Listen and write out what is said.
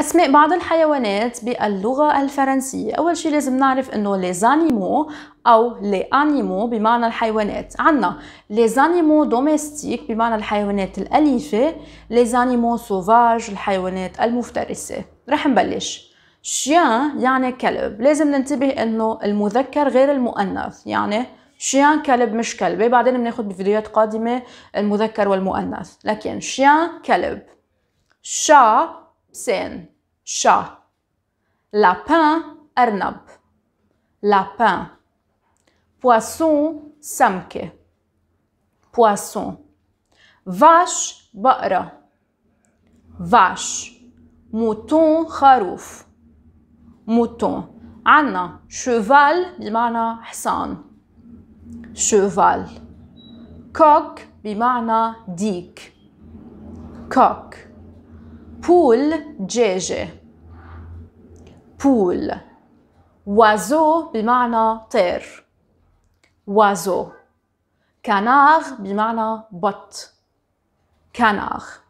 أسماء بعض الحيوانات باللغة الفرنسية أول شي لازم نعرف أنه ليزانيمو أو لي بمعنى الحيوانات عنا ليزانيمو دوميستيك بمعنى الحيوانات الأليفة ليزانيمو سوفاج الحيوانات المفترسة رح نبلش شيان يعني كلب لازم ننتبه انه المذكر غير المؤنث يعني شيان كلب مش كلب بعدين بناخد بفيديوهات قادمة المذكر والمؤنث لكن شيان كلب شا بسين شا lapin أرنب lapin poisson سمكة poisson vache بقرة vache mouton خروف mouton عنا cheval بمعنى حصان cheval coq بمعنى ديك coq بول دجاجة بول وازو بمعنى طير وازو كناغ بمعنى بط كناغ